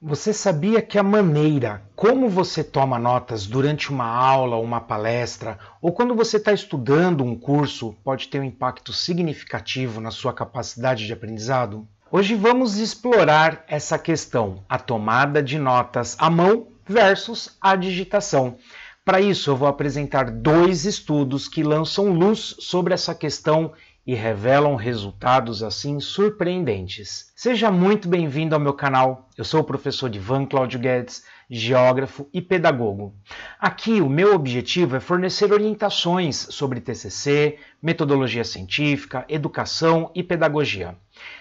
Você sabia que a maneira como você toma notas durante uma aula, uma palestra ou quando você está estudando um curso pode ter um impacto significativo na sua capacidade de aprendizado? Hoje vamos explorar essa questão, a tomada de notas à mão versus a digitação. Para isso, eu vou apresentar dois estudos que lançam luz sobre essa questão e revelam resultados assim surpreendentes. Seja muito bem-vindo ao meu canal. Eu sou o professor Ivan Cláudio Guedes, geógrafo e pedagogo. Aqui o meu objetivo é fornecer orientações sobre TCC, metodologia científica, educação e pedagogia.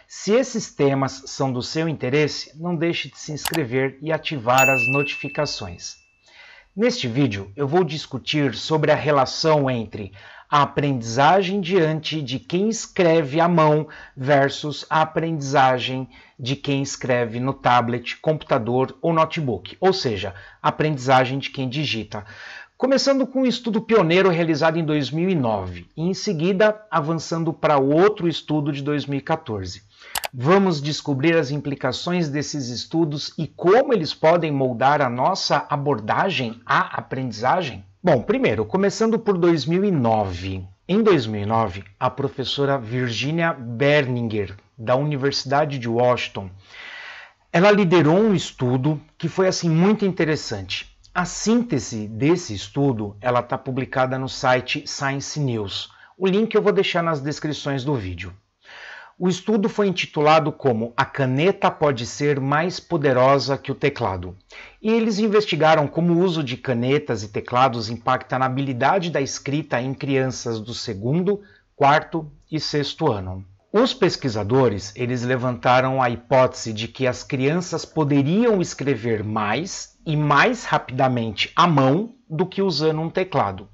Se esses temas são do seu interesse, não deixe de se inscrever e ativar as notificações. Neste vídeo, eu vou discutir sobre a relação entre a aprendizagem diante de quem escreve à mão versus a aprendizagem de quem escreve no tablet, computador ou notebook, ou seja, a aprendizagem de quem digita. Começando com um estudo pioneiro realizado em 2009 e em seguida avançando para outro estudo de 2014. Vamos descobrir as implicações desses estudos e como eles podem moldar a nossa abordagem à aprendizagem? Bom, primeiro, começando por 2009. Em 2009, a professora Virginia Berninger, da Universidade de Washington, ela liderou um estudo que foi assim muito interessante. A síntese desse estudo, ela está publicada no site Science News. O link eu vou deixar nas descrições do vídeo. O estudo foi intitulado como A caneta pode ser mais poderosa que o teclado. E eles investigaram como o uso de canetas e teclados impacta na habilidade da escrita em crianças do segundo, quarto e sexto ano. Os pesquisadores, eles levantaram a hipótese de que as crianças poderiam escrever mais e mais rapidamente à mão do que usando um teclado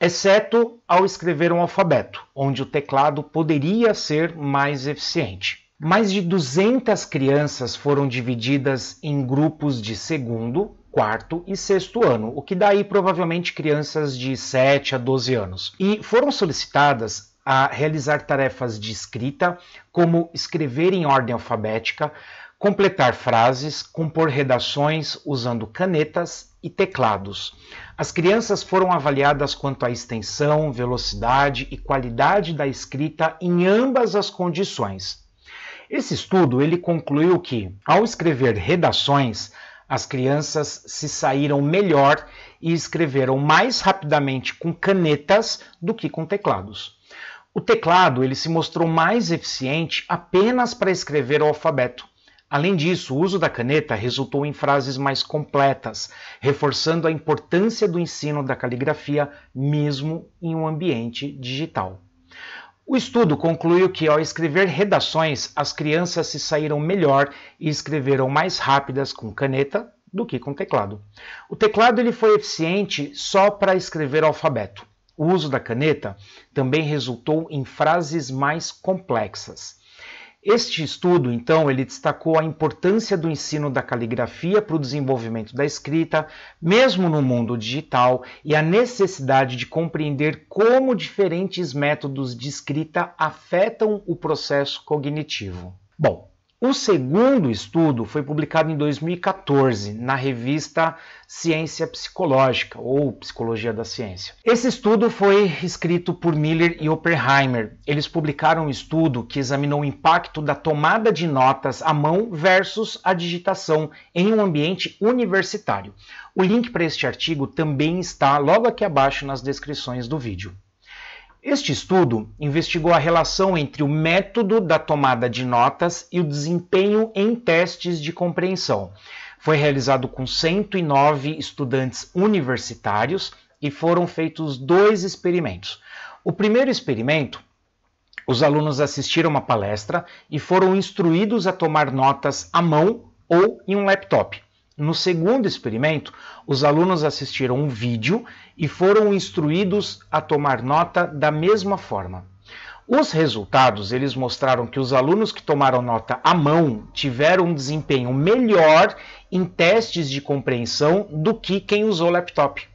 exceto ao escrever um alfabeto, onde o teclado poderia ser mais eficiente. Mais de 200 crianças foram divididas em grupos de segundo, quarto e sexto ano, o que daí provavelmente crianças de 7 a 12 anos. E foram solicitadas a realizar tarefas de escrita, como escrever em ordem alfabética, completar frases, compor redações usando canetas e teclados. As crianças foram avaliadas quanto à extensão, velocidade e qualidade da escrita em ambas as condições. Esse estudo ele concluiu que, ao escrever redações, as crianças se saíram melhor e escreveram mais rapidamente com canetas do que com teclados. O teclado ele se mostrou mais eficiente apenas para escrever o alfabeto, Além disso, o uso da caneta resultou em frases mais completas, reforçando a importância do ensino da caligrafia mesmo em um ambiente digital. O estudo concluiu que, ao escrever redações, as crianças se saíram melhor e escreveram mais rápidas com caneta do que com teclado. O teclado ele foi eficiente só para escrever alfabeto. O uso da caneta também resultou em frases mais complexas. Este estudo, então, ele destacou a importância do ensino da caligrafia para o desenvolvimento da escrita, mesmo no mundo digital, e a necessidade de compreender como diferentes métodos de escrita afetam o processo cognitivo. Bom, o segundo estudo foi publicado em 2014 na revista Ciência Psicológica ou Psicologia da Ciência. Esse estudo foi escrito por Miller e Oppenheimer. Eles publicaram um estudo que examinou o impacto da tomada de notas à mão versus a digitação em um ambiente universitário. O link para este artigo também está logo aqui abaixo nas descrições do vídeo. Este estudo investigou a relação entre o método da tomada de notas e o desempenho em testes de compreensão. Foi realizado com 109 estudantes universitários e foram feitos dois experimentos. O primeiro experimento, os alunos assistiram uma palestra e foram instruídos a tomar notas à mão ou em um laptop. No segundo experimento, os alunos assistiram um vídeo e foram instruídos a tomar nota da mesma forma. Os resultados, eles mostraram que os alunos que tomaram nota à mão tiveram um desempenho melhor em testes de compreensão do que quem usou laptop.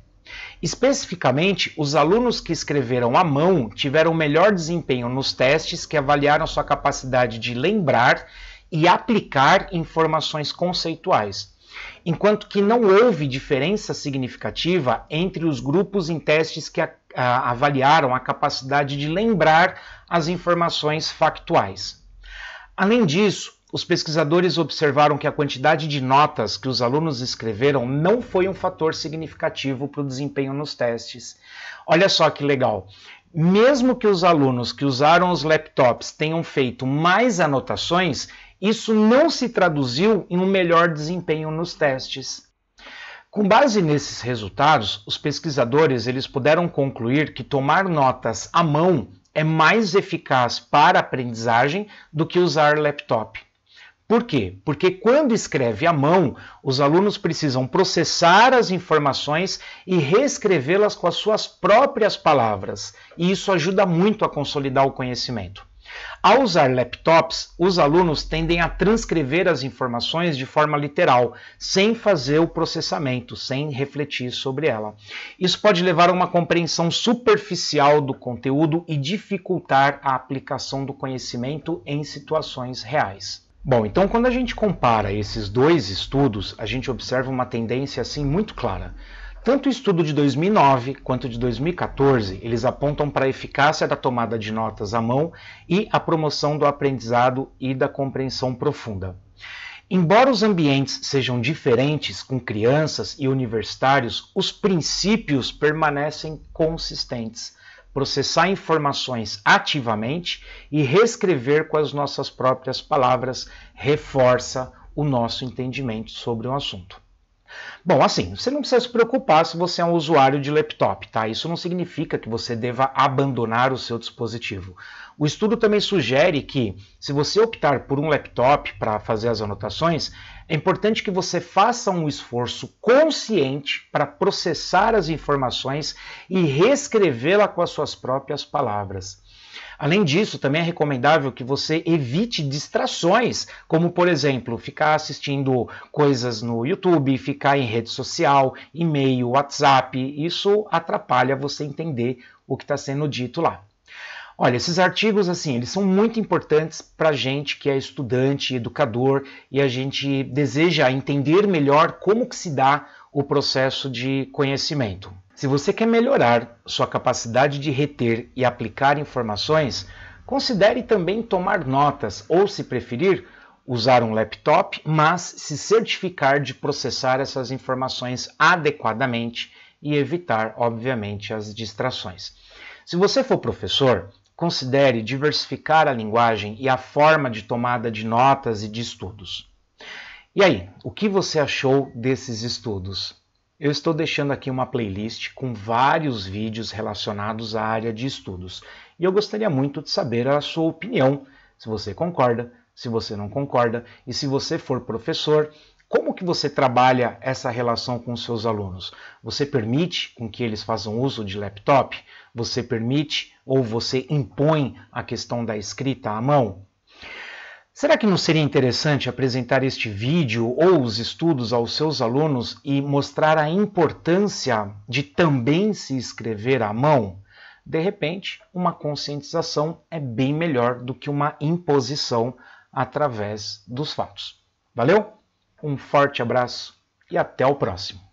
Especificamente, os alunos que escreveram à mão tiveram melhor desempenho nos testes que avaliaram sua capacidade de lembrar e aplicar informações conceituais enquanto que não houve diferença significativa entre os grupos em testes que a, a, avaliaram a capacidade de lembrar as informações factuais. Além disso, os pesquisadores observaram que a quantidade de notas que os alunos escreveram não foi um fator significativo para o desempenho nos testes. Olha só que legal! Mesmo que os alunos que usaram os laptops tenham feito mais anotações, isso não se traduziu em um melhor desempenho nos testes. Com base nesses resultados, os pesquisadores eles puderam concluir que tomar notas à mão é mais eficaz para a aprendizagem do que usar laptop. Por quê? Porque quando escreve à mão, os alunos precisam processar as informações e reescrevê-las com as suas próprias palavras, e isso ajuda muito a consolidar o conhecimento. Ao usar laptops, os alunos tendem a transcrever as informações de forma literal, sem fazer o processamento, sem refletir sobre ela. Isso pode levar a uma compreensão superficial do conteúdo e dificultar a aplicação do conhecimento em situações reais. Bom, então quando a gente compara esses dois estudos, a gente observa uma tendência assim muito clara. Tanto o estudo de 2009 quanto de 2014, eles apontam para a eficácia da tomada de notas à mão e a promoção do aprendizado e da compreensão profunda. Embora os ambientes sejam diferentes com crianças e universitários, os princípios permanecem consistentes. Processar informações ativamente e reescrever com as nossas próprias palavras reforça o nosso entendimento sobre o assunto. Bom, assim, você não precisa se preocupar se você é um usuário de laptop, tá? Isso não significa que você deva abandonar o seu dispositivo. O estudo também sugere que, se você optar por um laptop para fazer as anotações, é importante que você faça um esforço consciente para processar as informações e reescrevê-la com as suas próprias palavras. Além disso, também é recomendável que você evite distrações, como por exemplo, ficar assistindo coisas no YouTube, ficar em rede social, e-mail, WhatsApp. Isso atrapalha você entender o que está sendo dito lá. Olha, esses artigos, assim, eles são muito importantes para a gente que é estudante, educador, e a gente deseja entender melhor como que se dá o processo de conhecimento. Se você quer melhorar sua capacidade de reter e aplicar informações, considere também tomar notas ou, se preferir, usar um laptop, mas se certificar de processar essas informações adequadamente e evitar, obviamente, as distrações. Se você for professor, considere diversificar a linguagem e a forma de tomada de notas e de estudos. E aí, o que você achou desses estudos? Eu estou deixando aqui uma playlist com vários vídeos relacionados à área de estudos e eu gostaria muito de saber a sua opinião, se você concorda, se você não concorda e se você for professor, como que você trabalha essa relação com os seus alunos? Você permite com que eles façam uso de laptop? Você permite ou você impõe a questão da escrita à mão? Será que não seria interessante apresentar este vídeo ou os estudos aos seus alunos e mostrar a importância de também se escrever à mão? De repente, uma conscientização é bem melhor do que uma imposição através dos fatos. Valeu? Um forte abraço e até o próximo!